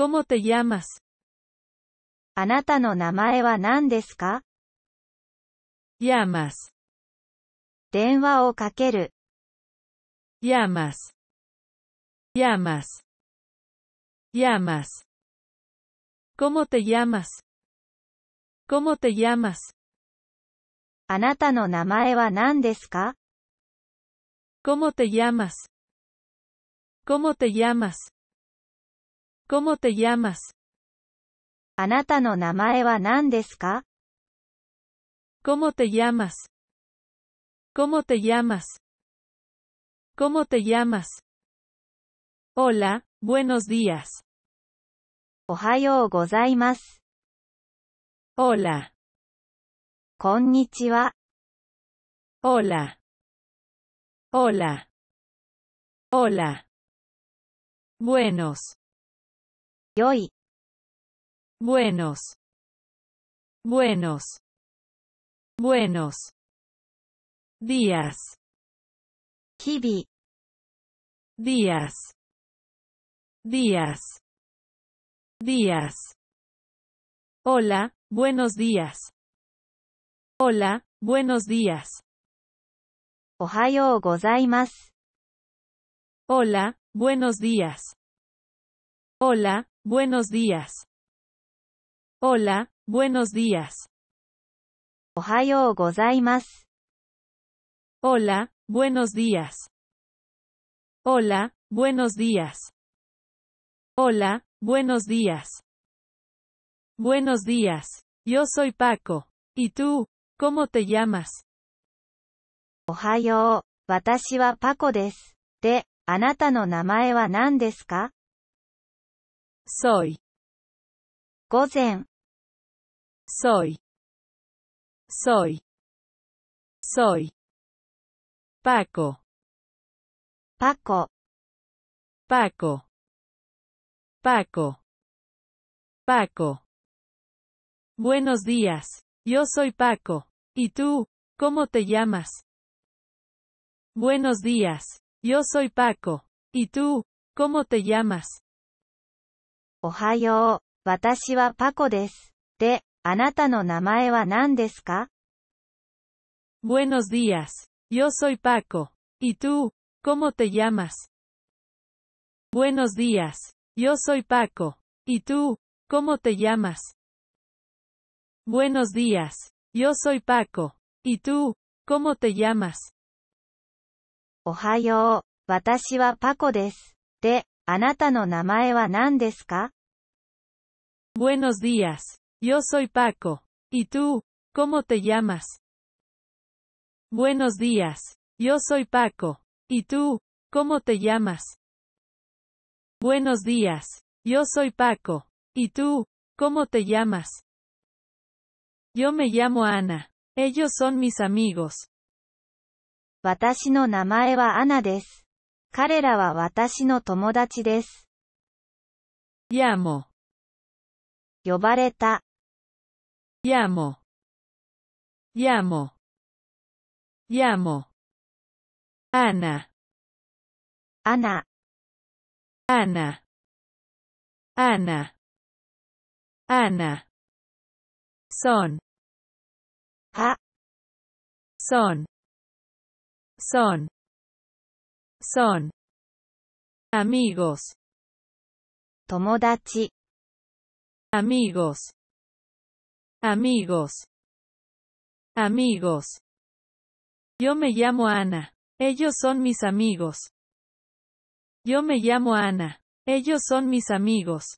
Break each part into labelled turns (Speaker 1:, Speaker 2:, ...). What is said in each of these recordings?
Speaker 1: ¿Cómo te llamas? あなたの名前は何ですか Llamas. kakeru. Llamas. Llamas. ¿Cómo te llamas? ¿Cómo te llamas? あなたの名前は何ですか ¿Cómo te llamas? ¿Cómo te llamas? ¿Cómo te llamas? ¿Cómo te llamas? ¿Cómo te llamas? ¿Cómo te llamas? Hola, buenos días. Hola. Hola. Hola. Buenos. Hoy buenos, buenos. buenos días, kibi días, días. días Hola, buenos días. Hola, buenos días. hola buenos días. Hola, Buenos días. Hola, buenos días. Ohayou gozaimas. Hola, buenos días. Hola, buenos días. Hola, buenos días. Buenos días. Yo soy Paco. ¿Y tú? ¿Cómo te llamas? Ohayou, watashi Paco De, anata soy. gozen Soy. Soy. Soy. Paco. Paco Paco. Paco. Paco. Buenos días. Yo soy Paco. ¿Y tú? ¿Cómo te llamas? Buenos días. Yo soy Paco. ¿Y tú? ¿Cómo te llamas? おはよう、私はパコです。で、あなたの名前は何ですか Buenos días. Yo soy Paco. ¿Y tú? ¿Cómo te llamas? Buenos días. Yo soy Paco. ¿Y tú? ¿Cómo te llamas? Buenos días. Yo soy Paco. ¿Y tú? ¿Cómo te llamas? おはよう、私はパコです。で、あなたの名前は何ですか Buenos días. Yo soy Paco. ¿Y tú? ¿Cómo te llamas? Buenos días. Yo soy Paco. ¿Y tú? ¿Cómo te llamas? Buenos días. Yo soy Paco. ¿Y tú? ¿Cómo te llamas? Yo me llamo Ana. Ellos son mis amigos. 彼らは私の友達です。やも。呼ばれた。やも。やも。やも。アナ。アナ。アナ。アナ。ナ。ソン。は。ソン。ソン。son amigos 友達 amigos amigos amigos yo me llamo Ana ellos son mis amigos yo me llamo Ana ellos son mis amigos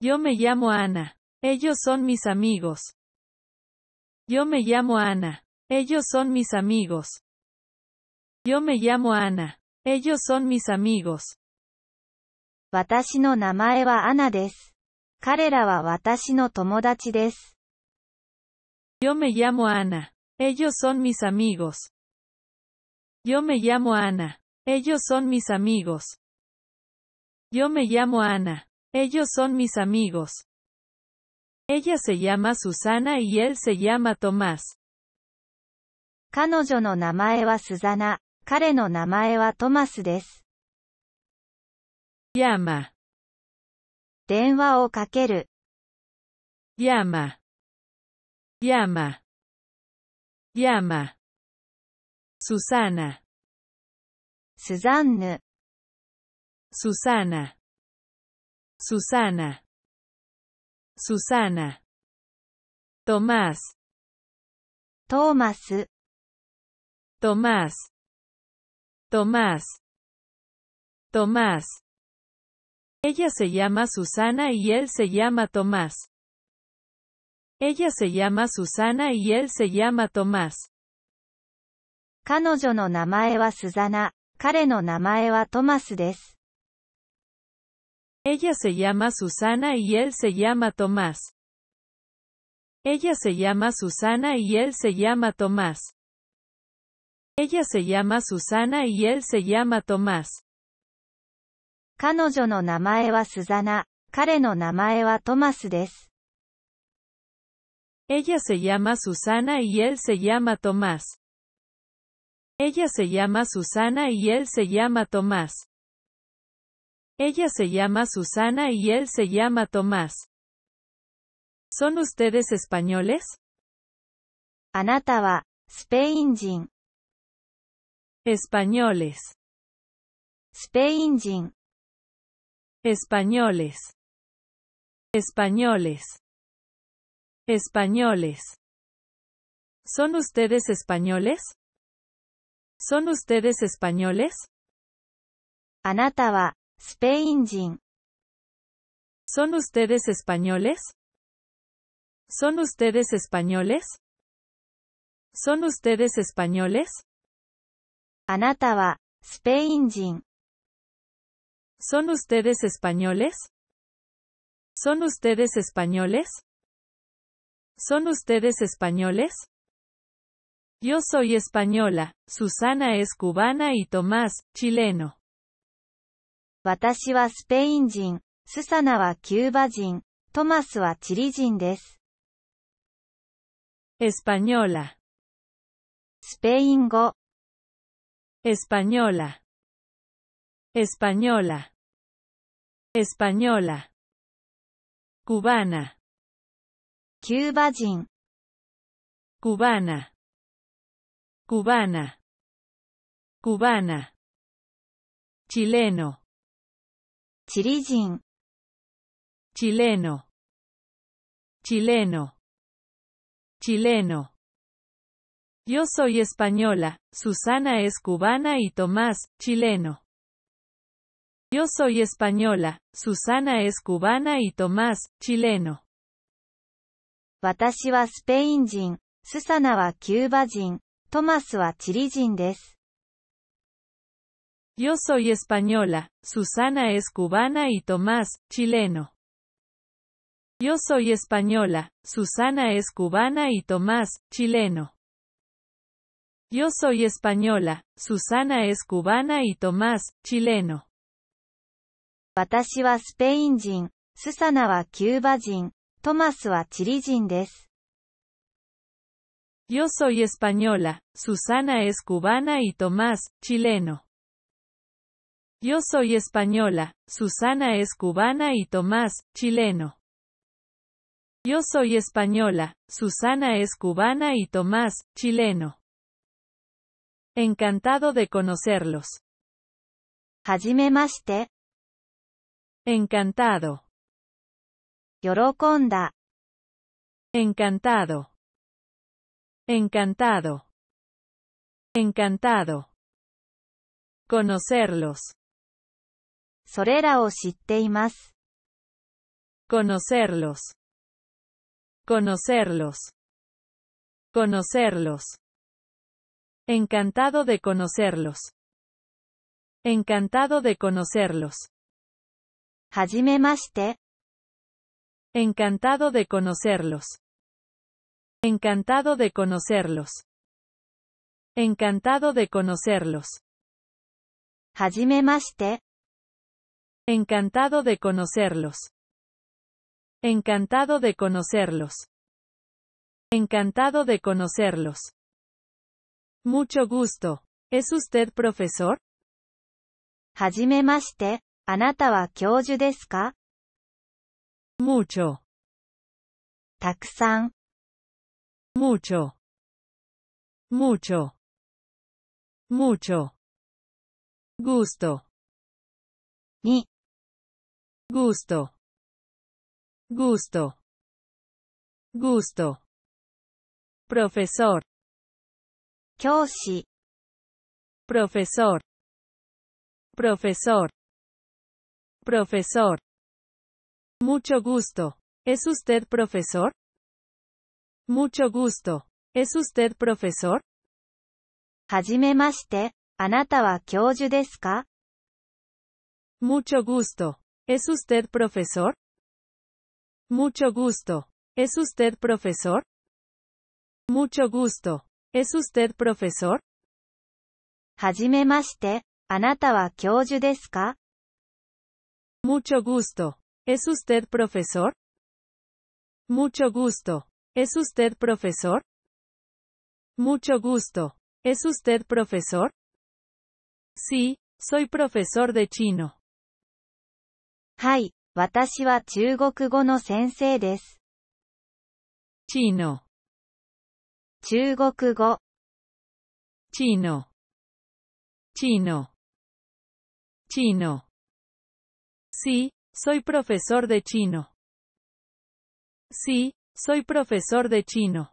Speaker 1: Yo me llamo Ana. Ellos son mis amigos. Yo me llamo Ana. Ellos son mis amigos. Yo me llamo Ana. Ellos son mis amigos. Yo me llamo Ana. Ellos son mis amigos. Yo me llamo Ana. Ellos son mis amigos. Yo me llamo Ana. Ellos son mis amigos. Ella se llama Susana y él se llama Tomás. Kanojo no namae wa Susana, kare no namae wa Tomás desu. Llama. Denwa o kakeru. Llama. Llama. Llama. Susana. Susanne. Susana. Susana. Susana. Tomás. Tomás. Tomás. Tomás. Tomás. Ella se llama Susana y él se llama Tomás. Ella se llama Susana y él se llama Tomás. 彼女の名前はスザナ、彼の名前はトマスです。ella se llama Susana y él se llama Tomás. Ella se llama Susana y él se llama Tomás. Ella se llama Susana y él se llama Tomás. Ella se llama Susana y él se llama Tomás. Ella se llama Susana y él se llama Tomás. Ella se llama Susana y él se llama Tomás. ¿Son ustedes españoles? wa, spainjin. Españoles. Españoles. Españoles. Españoles. ¿Son ustedes españoles? ¿Son ustedes españoles? wa. ¿Son ustedes españoles? ¿Son ustedes españoles? ¿Son ustedes españoles? Anata wa ¿Son ustedes españoles? ¿Son ustedes españoles? ¿Son ustedes españoles? Yo soy española, Susana es cubana y Tomás, chileno. 私はスペイン人、スサナはキューバ人、トマスはチリ人です。エスパニョーラスペイン語エスパニョーラエスパニョーラエスパニョーラーバナキューバ人クバューバナーバナチレノ chileno, chileno, chileno. Yo soy española, Susana es cubana y Tomás, chileno. Yo soy española, Susana es cubana y Tomás, chileno. 私はスペイン人、スサナはキューバ人、トマスはチリ人です。yo soy española, Susana es cubana y Tomás, chileno. Yo soy española, Susana es cubana y Tomás, chileno. Yo soy española, Susana es cubana y Tomás, chileno. Susana Yo soy española, Susana es cubana y Tomás, chileno. Yo soy española, Susana es cubana y Tomás, chileno. Yo soy española, Susana es cubana y Tomás, chileno. Encantado de conocerlos. Hajimemashite. Encantado. Yorokonda. Encantado. Encantado. Encantado. Conocerlos o それらを知っています。conocerlos, conocerlos, conocerlos. conocerlos Encantado de conocerlos. Encantado de conocerlos. Hajimemashite. Encantado de conocerlos. Encantado de conocerlos. Encantado de conocerlos. Hajimemashite. Encantado de conocerlos. Encantado de conocerlos. Encantado de conocerlos. Mucho gusto. ¿Es usted profesor? Mucho. Mucho. Mucho. Mucho. Gusto gusto, gusto, gusto. Profesor, profesor, profesor, profesor. Mucho gusto. ¿Es usted profesor? Mucho gusto. ¿Es usted profesor? はじめまして、あなたは教授ですか Mucho gusto. ¿Es usted profesor? Mucho gusto. ¿Es usted profesor? Mucho gusto. ¿Es usted profesor? ka? Mucho gusto. ¿Es usted profesor? Mucho gusto. ¿Es usted profesor? Mucho gusto. ¿Es usted profesor? Sí, soy profesor de chino. はい、私は中国語の先生です。チーノ。中国語。チーノ。チーノ。チーノ。Sí, soy profesor de chino. Sí, soy profesor de chino.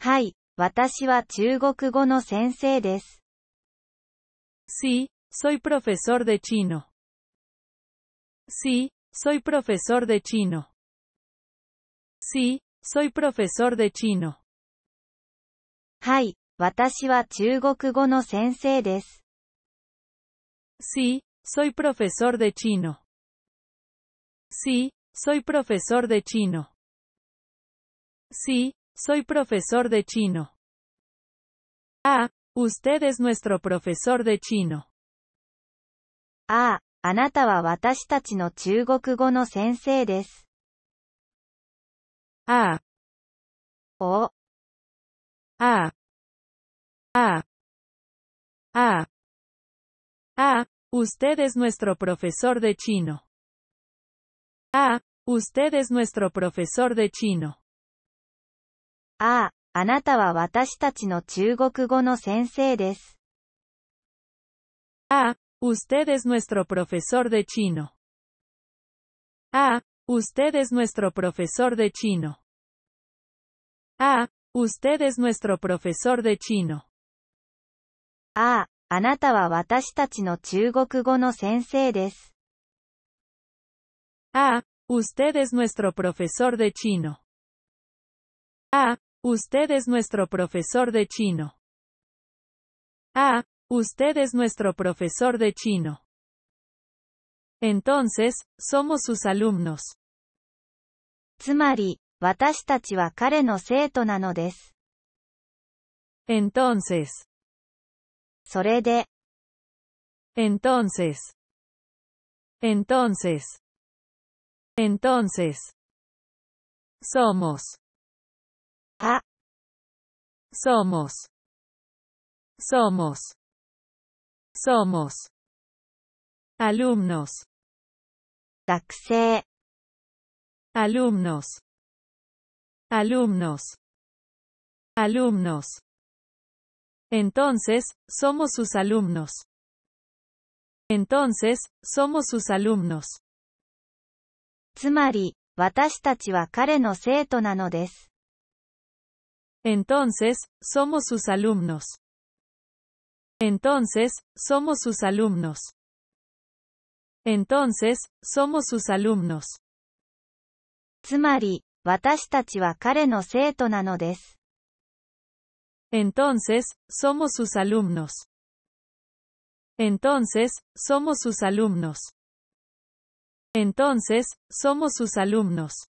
Speaker 1: はい、私は中国語の先生です。Sí, soy profesor de chino. Sí, soy profesor de chino. Sí, soy profesor de chino. Sí, soy profesor de chino. Sí, soy profesor de chino. Sí, soy profesor de chino. Ah, usted es nuestro profesor de chino. Ah, あなたは私たちの中国語の先生です。ああ。お。ああ。ああ。ああ。ああ。Usted es nuestro profesor de chino. Ah, usted es nuestro profesor de chino. Ah, あなたは私たちの中国語の先生です。Ah, Usted es nuestro profesor de chino. Ah, usted es nuestro profesor de chino. Ah, usted es nuestro profesor de chino. Ah, Ah, usted es nuestro profesor de chino. Ah, usted es nuestro profesor de chino. Ah, Usted es nuestro profesor de chino. Entonces, somos sus alumnos. Entonces. Entonces. entonces. entonces. Entonces. somos. Somos. somos. Somos. Alumnos. 学生 alumnos alumnos alumnos entonces somos sus alumnos entonces somos sus alumnos Entonces, somos sus alumnos entonces, somos sus alumnos. Entonces, somos sus alumnos. Entonces, somos sus alumnos. Entonces, somos sus alumnos. Entonces, somos sus alumnos.